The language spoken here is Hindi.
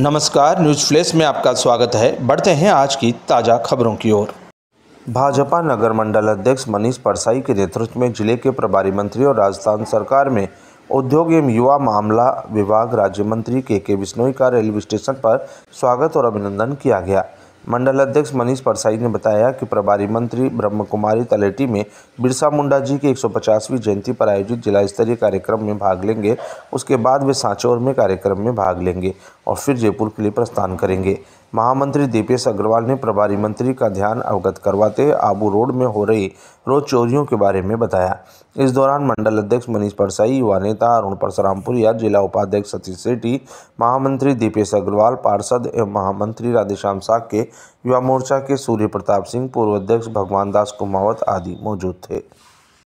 नमस्कार न्यूज फ्लैश में आपका स्वागत है बढ़ते हैं आज की ताज़ा खबरों की ओर भाजपा नगर मंडल अध्यक्ष मनीष परसाई के नेतृत्व में जिले के प्रभारी मंत्री और राजस्थान सरकार में उद्योग एवं युवा मामला विभाग राज्य मंत्री के के बिश्नोई का रेलवे स्टेशन पर स्वागत और अभिनंदन किया गया मंडल अध्यक्ष मनीष परसाई ने बताया कि प्रभारी मंत्री ब्रह्म कुमारी तलेटी में बिरसा मुंडा जी की 150वीं जयंती पर आयोजित जिला स्तरीय कार्यक्रम में भाग लेंगे उसके बाद वे सांचौर में कार्यक्रम में भाग लेंगे और फिर जयपुर के लिए प्रस्थान करेंगे महामंत्री दीपेश अग्रवाल ने प्रभारी मंत्री का ध्यान अवगत करवाते हुए आबू रोड में हो रही रोड चोरियों के बारे में बताया इस दौरान मंडल अध्यक्ष मनीष परसाई युवा नेता अरुण परसरामपुरिया जिला उपाध्यक्ष सतीश सेठी महामंत्री दीपेश अग्रवाल पार्षद एवं महामंत्री राधेश्याम साके युवा मोर्चा के सूर्य प्रताप सिंह पूर्व अध्यक्ष भगवान दास कुमावत आदि मौजूद थे